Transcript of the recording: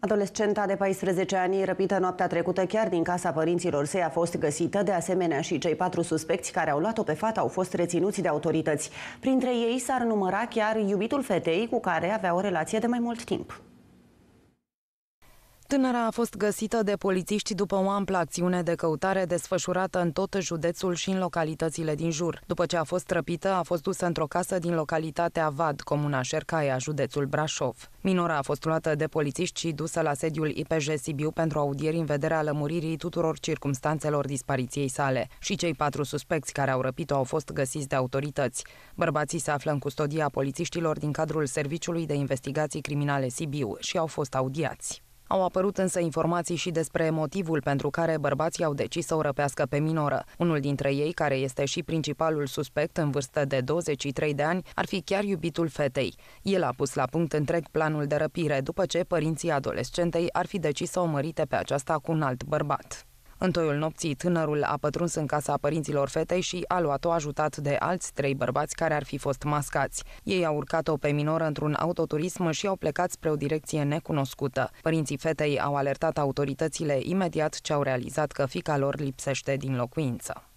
Adolescenta de 14 ani, răpită noaptea trecută chiar din casa părinților săi, a fost găsită. De asemenea, și cei patru suspecți care au luat-o pe fată au fost reținuți de autorități. Printre ei s-ar număra chiar iubitul fetei cu care avea o relație de mai mult timp. Tânăra a fost găsită de polițiști după o amplă acțiune de căutare desfășurată în tot județul și în localitățile din jur. După ce a fost răpită, a fost dusă într-o casă din localitatea Vad, comuna Șercaia, județul Brașov. Minora a fost luată de polițiști și dusă la sediul IPJ Sibiu pentru audieri în vederea lămuririi tuturor circumstanțelor dispariției sale. Și cei patru suspecți care au răpit-o au fost găsiți de autorități. Bărbații se află în custodia polițiștilor din cadrul Serviciului de Investigații Criminale Sibiu și au fost audiați. Au apărut însă informații și despre motivul pentru care bărbații au decis să o răpească pe minoră. Unul dintre ei, care este și principalul suspect în vârstă de 23 de ani, ar fi chiar iubitul fetei. El a pus la punct întreg planul de răpire după ce părinții adolescentei ar fi decis să o mărite pe aceasta cu un alt bărbat. În toiul nopții, tânărul a pătruns în casa părinților fetei și a luat-o ajutat de alți trei bărbați care ar fi fost mascați. Ei au urcat-o pe minoră într-un autoturism și au plecat spre o direcție necunoscută. Părinții fetei au alertat autoritățile imediat ce au realizat că fica lor lipsește din locuință.